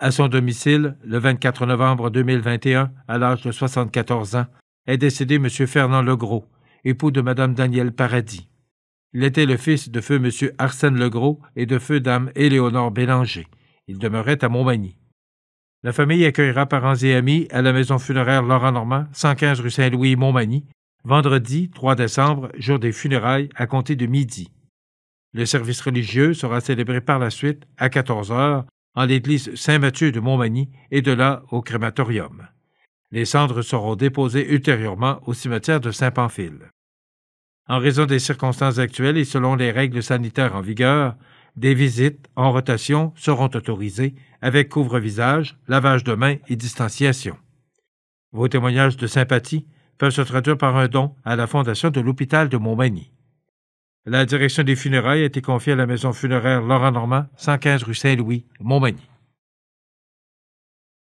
à son domicile le 24 novembre 2021 à l'âge de 74 ans, est décédé M. Fernand Legros, époux de Mme Danielle Paradis. Il était le fils de feu M. Arsène Legros et de feu Dame Éléonore Bélanger. Il demeurait à Montmagny. La famille accueillera parents et amis à la maison funéraire Laurent Normand, 115 rue Saint-Louis, Montmagny, vendredi 3 décembre, jour des funérailles, à compter de midi. Le service religieux sera célébré par la suite à 14 heures en l'église Saint-Mathieu de Montmagny et de là au crématorium. Les cendres seront déposées ultérieurement au cimetière de Saint-Pamphile. En raison des circonstances actuelles et selon les règles sanitaires en vigueur, des visites en rotation seront autorisées avec couvre-visage, lavage de mains et distanciation. Vos témoignages de sympathie peuvent se traduire par un don à la Fondation de l'hôpital de Montmagny. La direction des funérailles a été confiée à la maison funéraire Laurent Normand, 115 rue Saint-Louis, Montmagny.